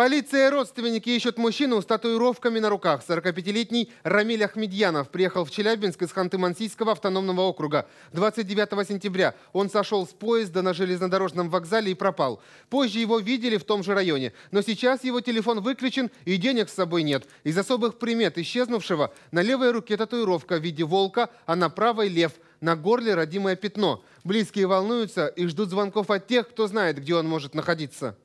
Полиция и родственники ищут мужчину с татуировками на руках. 45-летний Рамиль Ахмедьянов приехал в Челябинск из Ханты-Мансийского автономного округа. 29 сентября он сошел с поезда на железнодорожном вокзале и пропал. Позже его видели в том же районе. Но сейчас его телефон выключен и денег с собой нет. Из особых примет исчезнувшего на левой руке татуировка в виде волка, а на правой лев – на горле родимое пятно. Близкие волнуются и ждут звонков от тех, кто знает, где он может находиться.